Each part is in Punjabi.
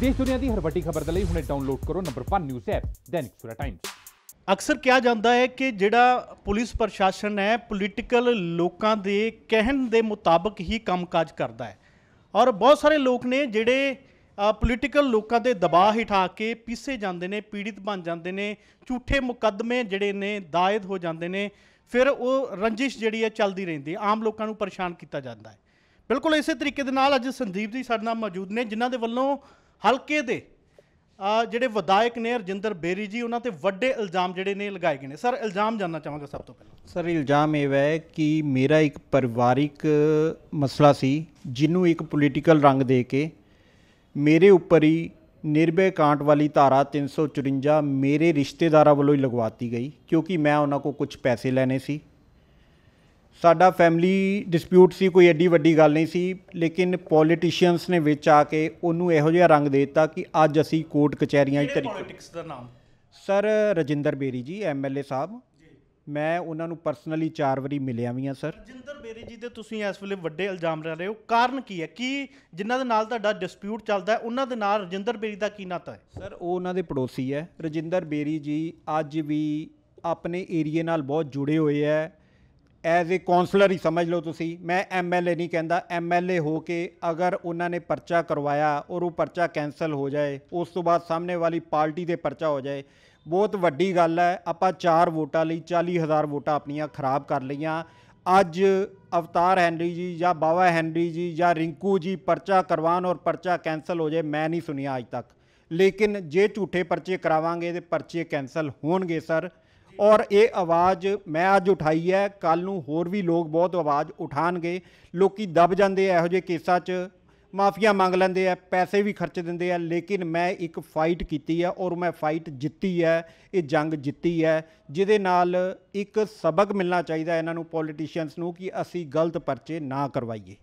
ਦੇਸ਼ ਦੁਨੀਆ ਦੀ ਹਰ ਵੱਡੀ ਖਬਰ ਦੇ ਲਈ ਹੁਣੇ ਡਾਊਨਲੋਡ ਕਰੋ number 1 news app Dainik Surat Times ਅਕਸਰ ਕਿਹਾ ਜਾਂਦਾ ਹੈ ਕਿ ਜਿਹੜਾ ਪੁਲਿਸ ਪ੍ਰਸ਼ਾਸਨ ਹੈ ਪੋਲਿਟੀਕਲ ਲੋਕਾਂ ਦੇ ਕਹਿਣ ਦੇ ਮੁਤਾਬਕ ਹੀ ਕੰਮਕਾਜ ਕਰਦਾ ਹੈ ਔਰ ਬਹੁਤ ਸਾਰੇ ਲੋਕ ਨੇ ਜਿਹੜੇ ਪੋਲਿਟੀਕਲ ਲੋਕਾਂ ਦੇ ਦਬਾਅ ਹਿਠਾ ਕੇ ਪੀਸੇ ਜਾਂਦੇ ਨੇ ਪੀੜਿਤ ਬਣ ਜਾਂਦੇ ਨੇ ਝੂਠੇ ਮੁਕੱਦਮੇ ਜਿਹੜੇ ਨੇ ਦਾਇਦ ਹੋ ਜਾਂਦੇ ਨੇ ਫਿਰ ਉਹ ਰੰਜਿਸ਼ ਜਿਹੜੀ ਹੈ ਚੱਲਦੀ ਰਹਿੰਦੀ ਹੈ ਆਮ ਲੋਕਾਂ ਨੂੰ ਪਰੇਸ਼ਾਨ ਕੀਤਾ ਜਾਂਦਾ ਹੈ ਬਿਲਕੁਲ ਇਸੇ ਤਰੀਕੇ ਦੇ ਨਾਲ ਅੱਜ ਸੰਦੀਪ ਜੀ ਸਾਡੇ ਨਾਲ ਮੌਜੂਦ ਨੇ ਜਿਨ੍ਹਾਂ ਦੇ ਵੱਲੋਂ ਹਲਕੇ ਦੇ ਜਿਹੜੇ ਵਿਧਾਇਕ ਨੇ ਰਜਿੰਦਰ ਬੇਰੀ ਜੀ ਉਹਨਾਂ ਤੇ ਵੱਡੇ ਇਲਜ਼ਾਮ ਜਿਹੜੇ ਨੇ ਲਗਾਏ ਗਏ ਨੇ ਸਰ ਇਲਜ਼ਾਮ ਜਾਨਣਾ ਚਾਹਾਂਗਾ ਸਭ ਤੋਂ ਪਹਿਲਾਂ ਸਰ ਇਲਜ਼ਾਮ ਇਹ ਹੈ ਕਿ ਮੇਰਾ ਇੱਕ ਪਰਿਵਾਰਿਕ ਮਸਲਾ ਸੀ ਜਿਹਨੂੰ ਇੱਕ ਪੋਲੀਟੀਕਲ ਰੰਗ ਦੇ ਕੇ ਮੇਰੇ ਉੱਪਰ ਹੀ ਨਿਰਭੈ ਕਾਂਟ ਵਾਲੀ ਧਾਰਾ 354 ਮੇਰੇ ਰਿਸ਼ਤੇਦਾਰਾਂ ਵੱਲੋਂ ਹੀ ਲਗਵਾਤੀ ਗਈ ਕਿਉਂਕਿ ਮੈਂ ਉਹਨਾਂ ਕੋ ਕੁਝ ਪੈਸੇ ਲੈਣੇ ਸੀ ਸਾਡਾ ਫੈਮਿਲੀ ਡਿਸਪਿਊਟ ਸੀ ਕੋਈ ਐਡੀ ਵੱਡੀ ਗੱਲ ਨਹੀਂ ਸੀ ਲੇਕਿਨ ਪੋਲੀਟੀਸ਼ੀਅਨਸ ਨੇ ਵਿੱਚ ਆ ਕੇ ਉਹਨੂੰ ਇਹੋ ਜਿਹਾ ਰੰਗ ਦੇ ਦਿੱਤਾ ਕਿ ਅੱਜ ਅਸੀਂ ਕੋਰਟ ਕਚਹਿਰੀਆਂ ਹੀ ਤਰੀਕ ਪੋਲਿਟਿਕਸ ਦਾ ਨਾਮ ਸਰ ਰਜਿੰਦਰ 베ਰੀ ਜੀ ਐਮਐਲਏ ਸਾਹਿਬ ਮੈਂ ਉਹਨਾਂ ਨੂੰ ਪਰਸਨਲੀ ਚਾਰ ਵਾਰੀ ਮਿਲਿਆ ਵੀ ਆ ਸਰ ਰਜਿੰਦਰ 베ਰੀ ਜੀ ਦੇ ਤੁਸੀਂ ਇਸ ਵੇਲੇ ਵੱਡੇ ਇਲਜ਼ਾਮ ਲਾ ਰਹੇ ਹੋ ਕਾਰਨ ਕੀ ਹੈ ਕਿ ਜਿਨ੍ਹਾਂ ਦੇ ਨਾਲ ਤੁਹਾਡਾ ਡਿਸਪਿਊਟ ਚੱਲਦਾ ਹੈ ਉਹਨਾਂ ਦੇ ਨਾਲ ਰਜਿੰਦਰ 베ਰੀ ਦਾ ਕੀ ਨਾਤਾ ਹੈ ਸਰ ਉਹ ਉਹਨਾਂ ਦੇ ਪੜੋਸੀ ਹੈ ਰਜਿੰਦਰ 베ਰੀ ਜੀ ਅੱਜ ਵੀ ਆਪਣੇ ਏਰੀਏ ਨਾਲ ਬਹੁਤ ਜੁੜੇ ਹੋਏ ਹੈ ਐਜ਼ ਅ ਕਾਉਂਸਲਰ ਹੀ ਸਮਝ ਲਓ ਤੁਸੀਂ ਮੈਂ ਐਮਐਲਏ ਨਹੀਂ ਕਹਿੰਦਾ ਐਮਐਲਏ ਹੋ ਕੇ ਅਗਰ ਉਹਨਾਂ ਨੇ ਪਰਚਾ ਕਰਵਾਇਆ ਔਰ ਉਹ ਪਰਚਾ ਕੈਨਸਲ ਹੋ ਜਾਏ ਉਸ ਤੋਂ ਬਾਅਦ ਸਾਹਮਣੇ ਵਾਲੀ ਪਾਰਟੀ ਦੇ ਪਰਚਾ ਹੋ ਜਾਏ ਬਹੁਤ ਵੱਡੀ ਗੱਲ ਹੈ ਆਪਾਂ 4 ਵੋਟਾਂ ਲਈ 40000 ਵੋਟਾਂ ਆਪਣੀਆਂ ਖਰਾਬ ਕਰ ਲਈਆਂ ਅੱਜ ਅਵਤਾਰ ਹੈਨਰੀ ਜੀ ਜਾਂ ਬਾਵਾ ਹੈਨਰੀ ਜੀ ਜਾਂ ਰਿੰਕੂ ਜੀ ਪਰਚਾ ਕਰਵਾਣ ਔਰ ਪਰਚਾ ਕੈਨਸਲ ਹੋ ਜਾਏ ਮੈਂ ਨਹੀਂ ਸੁਣਿਆ ਅੱਜ ਤੱਕ ਲੇਕਿਨ ਜੇ ਝੂਠੇ ਪਰਚੇ ਕਰਾਵਾਂਗੇ ਤੇ ਪਰਚੇ ਕੈਨਸਲ ਹੋਣਗੇ ਸਰ ਔਰ ਇਹ ਆਵਾਜ਼ ਮੈਂ ਅੱਜ ਉਠਾਈ ਹੈ ਕੱਲ ਨੂੰ ਹੋਰ ਵੀ ਲੋਕ ਬਹੁਤ ਆਵਾਜ਼ ਉਠਾਣਗੇ ਲੋਕੀ ਦਬ ਜਾਂਦੇ ਐ ਇਹੋ ਜਿਹੇ ਕੇਸਾਂ 'ਚ ਮਾਫੀਆ ਮੰਗ ਲੈਂਦੇ ਆ ਪੈਸੇ ਵੀ ਖਰਚ ਦਿੰਦੇ ਆ ਲੇਕਿਨ ਮੈਂ ਇੱਕ ਫਾਈਟ ਕੀਤੀ ਆ ਔਰ ਮੈਂ ਫਾਈਟ ਜਿੱਤੀ ਐ ਇਹ ਜੰਗ ਜਿੱਤੀ ਐ ਜਿਹਦੇ ਨਾਲ ਇੱਕ ਸਬਕ ਮਿਲਣਾ ਚਾਹੀਦਾ ਇਹਨਾਂ ਨੂੰ ਪੋਲੀਟੀਸ਼ੀਅਨਸ ਨੂੰ ਕਿ ਅਸੀਂ ਗਲਤ ਪਰਚੇ ਨਾ ਕਰਵਾਈਏ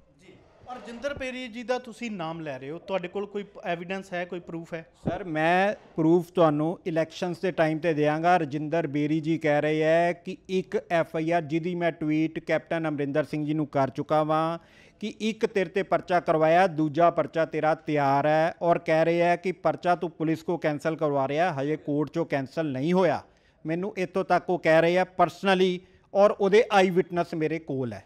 ਅਰਜਿੰਦਰ ਪੇਰੀ ਜੀ ਦਾ ਤੁਸੀਂ ਨਾਮ ਲੈ ਰਹੇ ਹੋ ਤੁਹਾਡੇ ਕੋਲ ਕੋਈ ਐਵੀਡੈਂਸ ਹੈ ਕੋਈ ਪ੍ਰੂਫ ਹੈ ਸਰ ਮੈਂ ਪ੍ਰੂਫ ਤੁਹਾਨੂੰ ਇਲੈਕਸ਼ਨਸ ਦੇ ਟਾਈਮ ਤੇ ਦੇਵਾਂਗਾ ਰਜਿੰਦਰ ਬੇਰੀ ਜੀ ਕਹਿ ਰਹੇ ਹੈ ਕਿ ਇੱਕ ਐਫ ਆਈ ਆਰ ਜਿਹਦੀ ਮੈਂ ਟਵੀਟ ਕੈਪਟਨ ਅਮਰਿੰਦਰ ਸਿੰਘ ਜੀ ਨੂੰ ਕਰ ਚੁੱਕਾ ਵਾਂ ਕਿ ਇੱਕ ਤੇਰੇ ਤੇ ਪਰਚਾ ਕਰਵਾਇਆ ਦੂਜਾ ਪਰਚਾ ਤੇਰਾ ਤਿਆਰ ਹੈ ਔਰ ਕਹਿ ਰਹੇ ਹੈ ਕਿ ਪਰਚਾ ਤੂੰ ਪੁਲਿਸ ਕੋ ਕੈਨਸਲ ਕਰਵਾ ਰਿਹਾ ਹਜੇ ਕੋਰਟ ਚੋਂ ਕੈਨਸਲ ਨਹੀਂ ਹੋਇਆ ਮੈਨੂੰ ਇਤੋਂ ਤੱਕ ਉਹ ਕਹਿ ਰਹੇ ਆ ਪਰਸਨਲੀ ਔਰ ਉਹਦੇ ਆਈ ਵਿਟਨੈਸ ਮੇਰੇ ਕੋਲ ਹੈ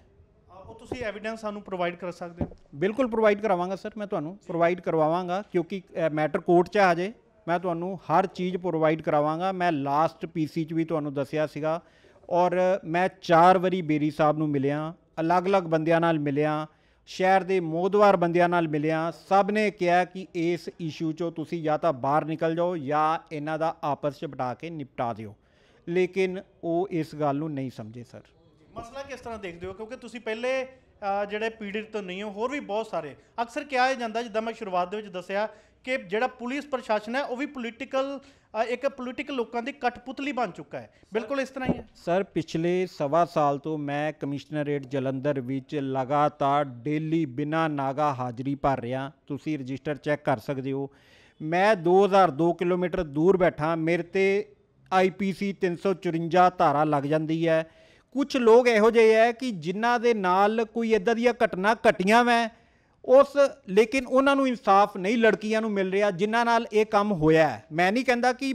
ਉਹ ਤੁਸੀਂ ਐਵੀਡੈਂਸ ਸਾਨੂੰ ਪ੍ਰੋਵਾਈਡ ਕਰ ਸਕਦੇ ਹੋ ਬਿਲਕੁਲ ਪ੍ਰੋਵਾਈਡ ਕਰਾਵਾਂਗਾ ਸਰ ਮੈਂ ਤੁਹਾਨੂੰ ਪ੍ਰੋਵਾਈਡ ਕਰਵਾਵਾਂਗਾ ਕਿਉਂਕਿ ਮੈਟਰ ਕੋਰਟ 'ਚ ਆ ਜੇ ਮੈਂ ਤੁਹਾਨੂੰ ਹਰ ਚੀਜ਼ ਪ੍ਰੋਵਾਈਡ ਕਰਾਵਾਂਗਾ ਮੈਂ ਲਾਸਟ ਪੀਸੀ 'ਚ ਵੀ ਤੁਹਾਨੂੰ ਦੱਸਿਆ ਸੀਗਾ ਔਰ ਮੈਂ ਚਾਰ ਵਾਰੀ 베ਰੀ ਸਾਹਿਬ ਨੂੰ ਮਿਲਿਆ ਅਲੱਗ-ਅਲੱਗ ਬੰਦਿਆਂ ਨਾਲ ਮਿਲਿਆ ਸ਼ਹਿਰ ਦੇ ਮੋਦਵਾਰ ਬੰਦਿਆਂ ਨਾਲ ਮਿਲਿਆ ਸਭ ਨੇ ਕਿਹਾ ਕਿ ਇਸ ਇਸ਼ੂ 'ਚੋਂ ਤੁਸੀਂ ਜਾਂ ਤਾਂ ਬਾਹਰ ਨਿਕਲ ਜਾਓ ਜਾਂ ਇਹਨਾਂ ਦਾ ਆਪਸ 'ਚ ਬਟਾ ਕੇ ਨਿਪਟਾ ਦਿਓ ਲੇਕਿਨ ਉਹ ਇਸ ਗੱਲ ਨੂੰ ਨਹੀਂ ਸਮਝੇ ਸਰ ਮਸਲਾ ਕਿਸ ਤਰ੍ਹਾਂ ਦੇਖਦੇ ਹੋ ਕਿਉਂਕਿ ਤੁਸੀਂ ਪਹਿਲੇ ਜਿਹੜੇ ਪੀੜਿਤ ਤੋਂ ਨਹੀਂ ਹੋ ਹੋਰ ਵੀ ਬਹੁਤ ਸਾਰੇ ਅਕਸਰ ਕਿਹਾ ਜਾਂਦਾ ਜਿੱਦਾਂ ਮੈਂ ਸ਼ੁਰੂਆਤ ਦੇ ਵਿੱਚ ਦੱਸਿਆ ਕਿ ਜਿਹੜਾ ਪੁਲਿਸ ਪ੍ਰਸ਼ਾਸਨ ਹੈ ਉਹ ਵੀ ਪੋਲੀਟੀਕਲ ਇੱਕ ਪੋਲੀਟੀਕਲ ਲੋਕਾਂ ਦੀ ਕਟਪੁਤਲੀ ਬਣ ਚੁੱਕਾ ਹੈ ਬਿਲਕੁਲ ਇਸ ਤਰ੍ਹਾਂ ਹੀ ਹੈ ਸਰ ਪਿਛਲੇ ਸਵਾ ਸਾਲ ਤੋਂ ਮੈਂ ਕਮਿਸ਼ਨਰੇਟ ਜਲੰਧਰ ਵਿੱਚ ਲਗਾਤਾਰ ਡੇਲੀ ਬਿਨਾ ਨਾਗਾ ਹਾਜ਼ਰੀ ਭਰ ਰਿਹਾ ਤੁਸੀਂ ਰਜਿਸਟਰ ਚੈੱਕ ਕਰ ਸਕਦੇ ਹੋ ਮੈਂ 2002 ਕਿਲੋਮੀਟਰ ਦੂਰ ਬੈਠਾ ਮੇਰੇ ਤੇ ਆਈਪੀਸੀ 354 ਧਾਰਾ ਲੱਗ ਜਾਂਦੀ ਹੈ ਕੁਝ ਲੋਕ ਇਹੋ ਜਿਹੇ ਹੈ ਕਿ ਜਿਨ੍ਹਾਂ ਦੇ ਨਾਲ ਕੋਈ ਇਦਾਂ ਦੀਆਂ ਘਟਨਾ ਘਟੀਆਂ ਵੈ ਉਸ ਲੇਕਿਨ ਉਹਨਾਂ ਨੂੰ ਇਨਸਾਫ ਨਹੀਂ ਲੜਕੀਆਂ ਨੂੰ ਮਿਲ ਰਿਹਾ ਜਿਨ੍ਹਾਂ ਨਾਲ ਇਹ ਕੰਮ ਹੋਇਆ ਮੈਂ ਨਹੀਂ ਕਹਿੰਦਾ ਕਿ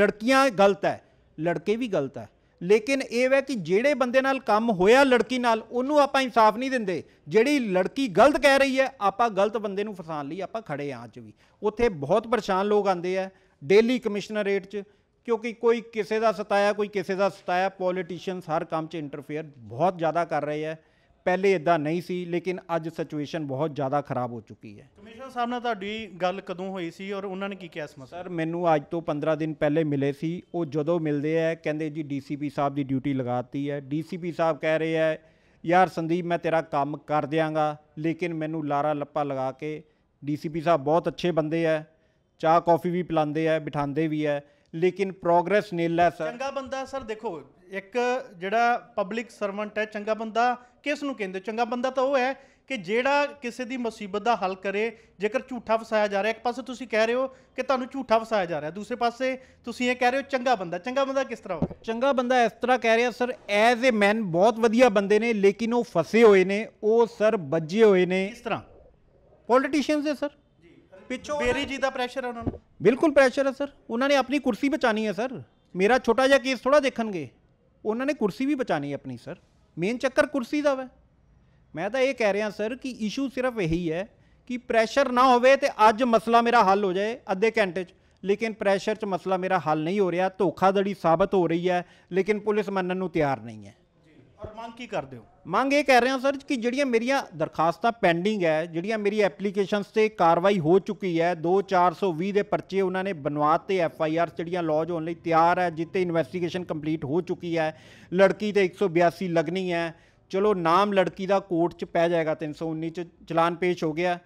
ਲੜਕੀਆਂ ਗਲਤ ਹੈ ਲੜਕੇ ਵੀ ਗਲਤ ਹੈ ਲੇਕਿਨ ਇਹ ਵੈ ਕਿ ਜਿਹੜੇ ਬੰਦੇ ਨਾਲ ਕੰਮ ਹੋਇਆ ਲੜਕੀ ਨਾਲ ਉਹਨੂੰ ਆਪਾਂ ਇਨਸਾਫ ਨਹੀਂ ਦਿੰਦੇ ਜਿਹੜੀ ਲੜਕੀ ਗਲਤ ਕਹਿ ਰਹੀ ਹੈ ਆਪਾਂ ਗਲਤ ਬੰਦੇ ਨੂੰ ਫਸਾਉਣ ਲਈ ਆਪਾਂ ਖੜੇ ਆਂ ਅੱਜ ਵੀ ਉੱਥੇ ਬਹੁਤ ਪਰੇਸ਼ਾਨ ਲੋਕ ਆਂਦੇ ਆ ਡੇਲੀ ਕਮਿਸ਼ਨਰੇਟ 'ਚ ਕਿਉਂਕਿ ਕੋਈ ਕਿਸੇ ਦਾ ਸਤਾਇਆ ਕੋਈ ਕਿਸੇ ਦਾ ਸਤਾਇਆ ਪੋਲੀਟੀਸ਼ੀਅਨਸ ਹਰ ਕੰਮ 'ਚ ਇੰਟਰਫੇਅਰ ਬਹੁਤ ਜ਼ਿਆਦਾ ਕਰ ਰਹੇ ਹੈ ਪਹਿਲੇ ਇਦਾਂ ਨਹੀਂ ਸੀ ਲੇਕਿਨ ਅੱਜ ਸਿਚੁਏਸ਼ਨ ਬਹੁਤ ਜ਼ਿਆਦਾ ਖਰਾਬ ਹੋ ਚੁੱਕੀ ਹੈ ਕਮਿਸ਼ਨਰ ਸਾਹਿਬ ਨਾਲ ਤੁਹਾਡੀ ਗੱਲ ਕਦੋਂ ਹੋਈ ਸੀ ਔਰ ਉਹਨਾਂ ਨੇ ਕੀ ਕਿਹਾ ਇਸ ਮਸਲੇ ਸਰ ਮੈਨੂੰ ਅੱਜ ਤੋਂ 15 ਦਿਨ ਪਹਿਲੇ ਮਿਲੇ ਸੀ ਉਹ ਜਦੋਂ ਮਿਲਦੇ ਆ ਕਹਿੰਦੇ ਜੀ ਡੀਸੀਪੀ ਸਾਹਿਬ ਦੀ ਡਿਊਟੀ ਲਗਾਤੀ ਹੈ ਡੀਸੀਪੀ ਸਾਹਿਬ ਕਹਿ ਰਹੇ ਆ ਯਾਰ ਸੰਦੀਪ ਮੈਂ ਤੇਰਾ ਕੰਮ ਕਰ ਦਿਆਂਗਾ ਲੇਕਿਨ ਮੈਨੂੰ ਲਾਰਾ ਲੱਪਾ ਲਗਾ ਕੇ ਡੀਸੀਪੀ ਸਾਹਿਬ ਬਹੁਤ ਅੱਛੇ ਬੰਦੇ ਆ ਚਾਹ ਕਾਫੀ ਵੀ ਪਿਲਾਉਂਦੇ ਆ ਬਿਠਾਉਂਦੇ ਵੀ ਆ ਲੇਕਿਨ ਪ੍ਰੋਗਰੈਸ ਨੇਲਾ ਸਰ ਚੰਗਾ ਬੰਦਾ ਸਰ ਦੇਖੋ ਇੱਕ ਜਿਹੜਾ ਪਬਲਿਕ ਸਰਵੈਂਟ ਹੈ ਚੰਗਾ ਬੰਦਾ ਕਿਸ ਨੂੰ ਕਹਿੰਦੇ ਚੰਗਾ ਬੰਦਾ ਤਾਂ ਉਹ ਹੈ ਕਿ ਜਿਹੜਾ ਕਿਸੇ ਦੀ ਮੁਸੀਬਤ ਦਾ ਹੱਲ ਕਰੇ ਜੇਕਰ ਝੂਠਾ ਫਸਾਇਆ ਜਾ ਰਿਹਾ ਇੱਕ ਪਾਸੇ ਤੁਸੀਂ ਕਹਿ ਰਹੇ ਹੋ ਕਿ ਤੁਹਾਨੂੰ ਝੂਠਾ ਫਸਾਇਆ ਜਾ ਰਿਹਾ ਦੂਸਰੇ ਪਾਸੇ ਤੁਸੀਂ ਇਹ ਕਹਿ ਰਹੇ ਹੋ ਚੰਗਾ ਬੰਦਾ ਚੰਗਾ ਬੰਦਾ ਕਿਸ ਤਰ੍ਹਾਂ ਹੋਵੇ ਚੰਗਾ ਬੰਦਾ ਇਸ ਤਰ੍ਹਾਂ ਕਹਿ ਰਿਹਾ ਸਰ ਐਜ਼ ਅ ਮੈਨ ਬਹੁਤ ਵਧੀਆ ਬੰਦੇ ਨੇ ਲੇਕਿਨ ਉਹ ਫਸੇ ਹੋਏ ਨੇ ਉਹ ਸਰ ਬੱਜੇ ਹੋਏ ਨੇ ਇਸ ਤਰ੍ਹਾਂ ਪੋਲੀਟੀਸ਼ੀਅਨਸ ਦੇ ਸਰ ਪਿੱਛੋਂ ਬੇਰੀ ਜੀ ਦਾ ਪ੍ਰੈਸ਼ਰ ਹੈ ਉਹਨਾਂ ਨੂੰ ਬਿਲਕੁਲ ਪ੍ਰੈਸ਼ਰ ਹੈ ਸਰ ਉਹਨਾਂ ਨੇ ਆਪਣੀ ਕੁਰਸੀ ਬਚਾਣੀ ਹੈ ਸਰ ਮੇਰਾ ਛੋਟਾ ਜਿਹਾ ਕੇਸ ਥੋੜਾ ਦੇਖਣਗੇ ਉਹਨਾਂ ਨੇ ਕੁਰਸੀ ਵੀ ਬਚਾਣੀ ਹੈ ਆਪਣੀ ਸਰ ਮੇਨ ਚੱਕਰ ਕੁਰਸੀ ਦਾ ਵਾ ਮੈਂ ਤਾਂ ਇਹ ਕਹਿ ਰਿਹਾ ਸਰ ਕਿ ਇਸ਼ੂ ਸਿਰਫ ਇਹੀ ਹੈ ਕਿ ਪ੍ਰੈਸ਼ਰ ਨਾ ਹੋਵੇ ਤੇ ਅੱਜ ਮਸਲਾ ਮੇਰਾ ਹੱਲ ਹੋ ਜਾਏ ਅੱਧੇ ਘੰਟੇ 'ਚ ਲੇਕਿਨ ਪ੍ਰੈਸ਼ਰ 'ਚ ਮਸਲਾ ਮੇਰਾ ਹੱਲ ਨਹੀਂ ਹੋ ਰਿਹਾ ਧੋਖਾਧੜੀ ਸਾਬਤ ਹੋ ਰਹੀ ਹੈ ਲੇਕਿਨ ਪੁਲਿਸ ਮੰਨਣ ਨੂੰ ਤਿਆਰ ਨਹੀਂ ਹੈ ਔਰ ਮੰਗ ਕੀ ਕਰਦੇ ਹੋ ਮੰਗ ਇਹ ਕਹਿ ਰਹੇ ਹਾਂ ਸਰ ਕਿ ਜਿਹੜੀਆਂ ਮੇਰੀਆਂ ਦਰਖਾਸਤਾਂ ਪੈਂਡਿੰਗ ਹੈ ਜਿਹੜੀਆਂ ਮੇਰੀ ਐਪਲੀਕੇਸ਼ਨਸ ਤੇ ਕਾਰਵਾਈ ਹੋ ਚੁੱਕੀ ਹੈ 2420 ਦੇ ਪਰਚੇ ਉਹਨਾਂ ਨੇ ਬਣਵਾਤੇ ਐਫ ਆਈ ਆਰ ਜਿਹੜੀਆਂ ਲੌਜ ਹੋਣ ਲਈ ਤਿਆਰ ਹੈ ਜਿੱਤੇ ਇਨਵੈਸਟੀਗੇਸ਼ਨ ਕੰਪਲੀਟ ਹੋ ਚੁੱਕੀ ਹੈ ਲੜਕੀ ਤੇ 182 ਲਗਣੀ ਹੈ ਚਲੋ ਨਾਮ ਲੜਕੀ ਦਾ ਕੋਰਟ 'ਚ ਪੈ ਜਾਏਗਾ 319 'ਚ ਚਲਾਨ ਪੇਸ਼ ਹੋ ਗਿਆ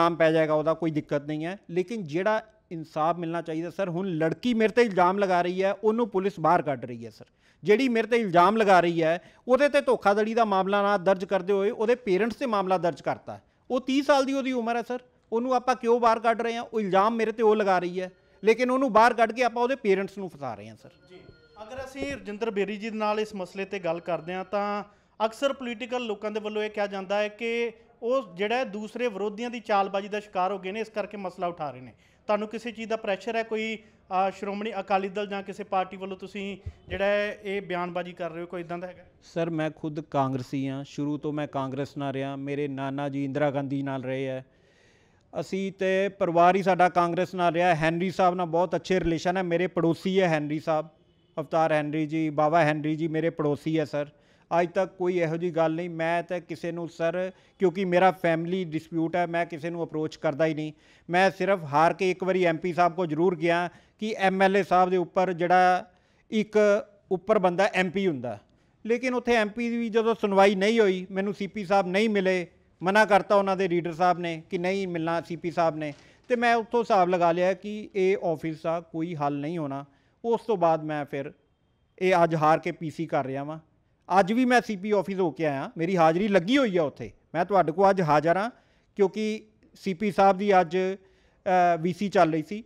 ਨਾਮ ਪੈ ਜਾਏਗਾ ਉਹਦਾ ਕੋਈ ਦਿੱਕਤ ਨਹੀਂ ਹੈ ਲੇਕਿਨ ਜਿਹੜਾ ਇਨਸਾਫ ਮਿਲਣਾ ਚਾਹੀਦਾ ਸਰ ਹੁਣ ਲੜਕੀ ਮੇਰੇ ਤੇ ਇਲਜ਼ਾਮ ਲਗਾ ਰਹੀ ਹੈ ਉਹਨੂੰ ਪੁਲਿਸ ਬਾਹਰ ਕੱਢ ਰਹੀ ਹੈ ਸਰ ਜਿਹੜੀ ਮੇਰੇ ਤੇ ਇਲਜ਼ਾਮ ਲਗਾ ਰਹੀ ਹੈ ਉਹਦੇ ਤੇ ਧੋਖਾਧੜੀ ਦਾ ਮਾਮਲਾ ਨਾ ਦਰਜ ਕਰਦੇ ਹੋਏ ਉਹਦੇ ਪੇਰੈਂਟਸ ਤੇ ਮਾਮਲਾ ਦਰਜ ਕਰਤਾ ਉਹ 30 ਸਾਲ ਦੀ ਉਹਦੀ ਉਮਰ ਹੈ ਸਰ ਉਹਨੂੰ ਆਪਾਂ ਕਿਉਂ ਬਾਹਰ ਕੱਢ ਰਹੇ ਹਾਂ ਉਹ ਇਲਜ਼ਾਮ ਮੇਰੇ ਤੇ ਉਹ ਲਗਾ ਰਹੀ ਹੈ ਲੇਕਿਨ ਉਹਨੂੰ ਬਾਹਰ ਕੱਢ ਕੇ ਆਪਾਂ ਉਹਦੇ ਪੇਰੈਂਟਸ ਨੂੰ ਫਸਾ ਰਹੇ ਹਾਂ ਸਰ ਜੀ ਅਗਰ ਅਸੀਂ ਰਜਿੰਦਰ ਬੇਰੀ ਜੀ ਦੇ ਨਾਲ ਇਸ ਮਸਲੇ ਤੇ ਗੱਲ ਕਰਦੇ ਹਾਂ ਤਾਂ ਅਕਸਰ ਪੋਲੀਟੀਕਲ ਲੋਕਾਂ ਦੇ ਵੱਲੋਂ ਇਹ ਕਿਹਾ ਜਾਂਦਾ ਹੈ ਕਿ ਉਹ ਜਿਹੜਾ ਦੂਸਰੇ ਵਿਰੋਧੀਆਂ ਦੀ ਚਾਲਬਾਜ਼ੀ ਦਾ ਸ਼ਿਕਾਰ ਹੋ ਗਏ ਨੇ ਇਸ ਕਰਕੇ ਮਸਲਾ ਉਠਾ ਰਹੇ ਨੇ ਤੁਹਾਨੂੰ ਕਿਸੇ ਚੀਜ਼ ਦਾ ਪ੍ਰੈਸ਼ਰ ਹੈ ਕੋਈ ਸ਼੍ਰੋਮਣੀ ਅਕਾਲੀ ਦਲ ਜਾਂ ਕਿਸੇ ਪਾਰਟੀ ਵੱਲੋਂ ਤੁਸੀਂ ਜਿਹੜਾ ਇਹ ਬਿਆਨਬਾਜ਼ੀ ਕਰ ਰਹੇ ਹੋ ਕੋਈ ਇਦਾਂ ਦਾ ਹੈਗਾ ਸਰ ਮੈਂ ਖੁਦ ਕਾਂਗਰਸੀ ਆ ਸ਼ੁਰੂ ਤੋਂ ਮੈਂ ਕਾਂਗਰਸ ਨਾਲ ਰਿਹਾ ਮੇਰੇ ਨਾਨਾ ਜੀ ਇੰਦਰਾ ਗਾਂਧੀ ਨਾਲ ਰਹੇ ਆ ਅਸੀਂ ਤੇ ਪਰਿਵਾਰ ਹੀ ਸਾਡਾ ਕਾਂਗਰਸ ਨਾਲ ਰਿਹਾ ਹੈਨਰੀ ਸਾਹਿਬ ਨਾਲ ਬਹੁਤ ਅੱਛੇ ਰਿਲੇਸ਼ਨ ਹੈ ਮੇਰੇ ਪੜੋਸੀ ਹੈ ਹੈਨਰੀ ਸਾਹਿਬ ਅਵਤਾਰ ਹੈਨਰੀ ਜੀ ਬਾਬਾ ਹੈਨਰੀ ਜੀ ਮੇਰੇ ਪੜੋਸੀ ਹੈ ਸਰ ਅੱਜ ਤੱਕ ਕੋਈ ਇਹੋ ਜੀ ਗੱਲ ਨਹੀਂ ਮੈਂ ਤਾਂ ਕਿਸੇ ਨੂੰ ਸਰ ਕਿਉਂਕਿ ਮੇਰਾ ਫੈਮਿਲੀ ਡਿਸਪਿਊਟ ਹੈ ਮੈਂ ਕਿਸੇ ਨੂੰ ਅਪਰੋਚ ਕਰਦਾ ਹੀ ਨਹੀਂ ਮੈਂ ਸਿਰਫ ਹਾਰ ਕੇ ਇੱਕ ਵਾਰੀ ਐਮਪੀ ਸਾਹਿਬ ਕੋ ਜ਼ਰੂਰ ਗਿਆ ਕਿ ਐਮਐਲਏ ਸਾਹਿਬ ਦੇ ਉੱਪਰ ਜਿਹੜਾ ਇੱਕ ਉੱਪਰ ਬੰਦਾ ਐਮਪੀ ਹੁੰਦਾ ਲੇਕਿਨ ਉੱਥੇ ਐਮਪੀ ਦੀ ਜਦੋਂ ਸੁਣਵਾਈ ਨਹੀਂ ਹੋਈ ਮੈਨੂੰ ਸੀਪੀ ਸਾਹਿਬ ਨਹੀਂ ਮਿਲੇ ਮਨਾ ਕਰਤਾ ਉਹਨਾਂ ਦੇ ਰੀਡਰ ਸਾਹਿਬ ਨੇ ਕਿ ਨਹੀਂ ਮਿਲਣਾ ਸੀਪੀ ਸਾਹਿਬ ਨੇ ਤੇ ਮੈਂ ਉੱਥੋਂ ਹਿਸਾਬ ਲਗਾ ਲਿਆ ਕਿ ਇਹ ਆਫਿਸ ਦਾ ਕੋਈ ਹੱਲ ਨਹੀਂ ਹੋਣਾ ਉਸ ਤੋਂ ਬਾਅਦ ਮੈਂ ਫਿਰ ਇਹ ਅੱਜ ਹਾਰ ਕੇ ਪੀਸੀ ਕਰ ਰਿਹਾ ਵਾਂ ਅੱਜ ਵੀ ਮੈਂ ਸੀਪੀ ਆਫਿਸ ਹੋ ਕੇ ਆਇਆ ਮੇਰੀ ਹਾਜ਼ਰੀ ਲੱਗੀ ਹੋਈ ਆ ਉੱਥੇ ਮੈਂ ਤੁਹਾਡੇ ਕੋਲ ਅੱਜ ਹਾਜ਼ਰ ਆ ਕਿਉਂਕਿ ਸੀਪੀ ਸਾਹਿਬ ਦੀ ਅੱਜ ਵੀਸੀ ਚੱਲ ਰਹੀ ਸੀ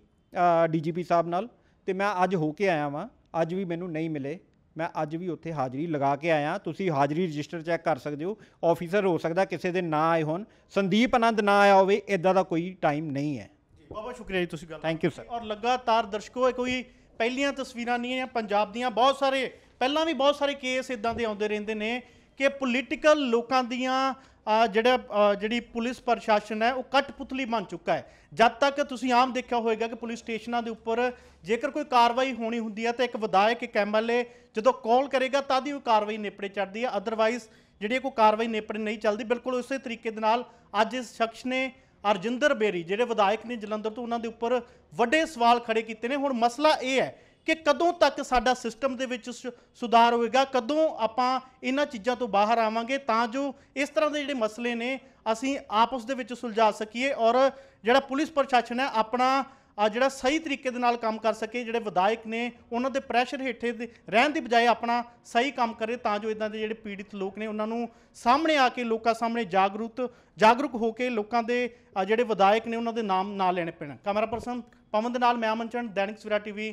ਡੀਜੀਪੀ ਸਾਹਿਬ ਨਾਲ ਤੇ ਮੈਂ ਅੱਜ ਹੋ ਕੇ ਆਇਆ ਵਾਂ ਅੱਜ ਵੀ ਮੈਨੂੰ ਨਹੀਂ ਮਿਲੇ ਮੈਂ ਅੱਜ ਵੀ ਉੱਥੇ ਹਾਜ਼ਰੀ ਲਗਾ ਕੇ ਆਇਆ ਤੁਸੀਂ ਹਾਜ਼ਰੀ ਰਜਿਸਟਰ ਚੈੱਕ ਕਰ ਸਕਦੇ ਹੋ ਆਫੀਸਰ ਹੋ ਸਕਦਾ ਕਿਸੇ ਦੇ ਨਾਂ ਆਏ ਹੋਣ ਸੰਦੀਪ ਆਨੰਦ ਨਾ ਆਇਆ ਹੋਵੇ ਇਦਾਂ ਦਾ ਕੋਈ ਟਾਈਮ ਨਹੀਂ ਹੈ ਬਹੁਤ ਸ਼ੁਕਰੀਆ ਜੀ ਤੁਸੀਂ ਗੱਲ ਥੈਂਕ ਯੂ ਸਰ ਔਰ ਲਗਾਤਾਰ ਦਰਸ਼ਕੋ ਕੋਈ ਪਹਿਲੀਆਂ ਤਸਵੀਰਾਂ ਨਹੀਂ ਹੈ ਪੰਜਾਬ ਦੀਆਂ ਬਹੁਤ ਸਾਰੇ ਪਹਿਲਾਂ ਵੀ ਬਹੁਤ ਸਾਰੇ ਕੇਸ ਇਦਾਂ ਦੇ ਆਉਂਦੇ ਰਹਿੰਦੇ ਨੇ ਕਿ ਪੋਲੀਟੀਕਲ ਲੋਕਾਂ ਦੀਆਂ ਜਿਹੜਾ ਜਿਹੜੀ ਪੁਲਿਸ ਪ੍ਰਸ਼ਾਸਨ ਹੈ ਉਹ ਕਟਪੁਤਲੀ ਬਣ ਚੁੱਕਾ ਹੈ ਜਦ ਤੱਕ ਤੁਸੀਂ ਆਮ ਦੇਖਿਆ ਹੋਵੇਗਾ ਕਿ ਪੁਲਿਸ ਸਟੇਸ਼ਨਾਂ ਦੇ ਉੱਪਰ ਜੇਕਰ ਕੋਈ ਕਾਰਵਾਈ ਹੋਣੀ ਹੁੰਦੀ ਹੈ ਤਾਂ ਇੱਕ ਵਿਧਾਇਕ ਇੱਕ ਐਮਐਲਏ ਜਦੋਂ ਕਾਲ ਕਰੇਗਾ ਤਾਂ ਦੀ ਉਹ ਕਾਰਵਾਈ ਨੇਪਰੇ ਚੜਦੀ ਹੈ ਅਦਰਵਾਈਜ਼ ਜਿਹੜੀ ਕੋਈ ਕਾਰਵਾਈ ਨੇਪਰੇ ਨਹੀਂ ਚੱਲਦੀ ਬਿਲਕੁਲ ਉਸੇ ਤਰੀਕੇ ਦੇ ਨਾਲ ਅੱਜ ਇਸ ਸ਼ਖਸ ਨੇ ਅਰਜਿੰਦਰ ਬੇਰੀ ਜਿਹੜੇ ਵਿਧਾਇਕ ਨੇ ਜਲੰਧਰ ਤੋਂ ਉਹਨਾਂ ਦੇ ਉੱਪਰ ਵੱਡੇ ਸਵਾਲ ਖੜੇ ਕੀਤੇ ਨੇ ਹੁਣ ਮਸਲਾ ਇਹ ਹੈ ਕਿ ਕਦੋਂ ਤੱਕ ਸਾਡਾ ਸਿਸਟਮ ਦੇ ਵਿੱਚ ਸੁਧਾਰ ਹੋਵੇਗਾ ਕਦੋਂ ਆਪਾਂ ਇਹਨਾਂ ਚੀਜ਼ਾਂ ਤੋਂ ਬਾਹਰ ਆਵਾਂਗੇ ਤਾਂ ਜੋ ਇਸ ਤਰ੍ਹਾਂ ਦੇ ਜਿਹੜੇ ਮਸਲੇ ਨੇ ਅਸੀਂ ਆਪਸ ਦੇ ਵਿੱਚ ਸੁਲਝਾ ਸਕੀਏ ਔਰ ਜਿਹੜਾ ਪੁਲਿਸ ਪ੍ਰਸ਼ਾਸਨ ਹੈ ਆਪਣਾ ਆ ਜਿਹੜਾ ਸਹੀ ਤਰੀਕੇ ਦੇ ਨਾਲ ਕੰਮ ਕਰ ਸਕੇ ਜਿਹੜੇ ਵਿਧਾਇਕ ਨੇ ਉਹਨਾਂ ਦੇ ਪ੍ਰੈਸ਼ਰ ਹੇਠੇ ਰਹਿਣ ਦੀ ਬਜਾਏ ਆਪਣਾ ਸਹੀ ਕੰਮ ਕਰੇ ਤਾਂ ਜੋ ਇਦਾਂ ਦੇ ਜਿਹੜੇ ਪੀੜਿਤ ਲੋਕ ਨੇ ਉਹਨਾਂ ਨੂੰ ਸਾਹਮਣੇ ਆ ਕੇ ਲੋਕਾਂ ਸਾਹਮਣੇ ਜਾਗਰੂਕ ਜਾਗਰੂਕ ਹੋ ਕੇ ਲੋਕਾਂ ਦੇ ਜਿਹੜੇ ਵਿਧਾਇਕ ਨੇ ਉਹਨਾਂ ਦੇ ਨਾਮ ਨਾ ਲੈਣੇ ਪੈਣ ਕੈਮਰਾ ਪਰਸਨ ਪਵਨ ਦੇ ਨਾਲ ਮੈਂ ਅਮਨਚੰਦ ਦੈਨਿਕ ਸਵੇਰਾ ਟੀਵੀ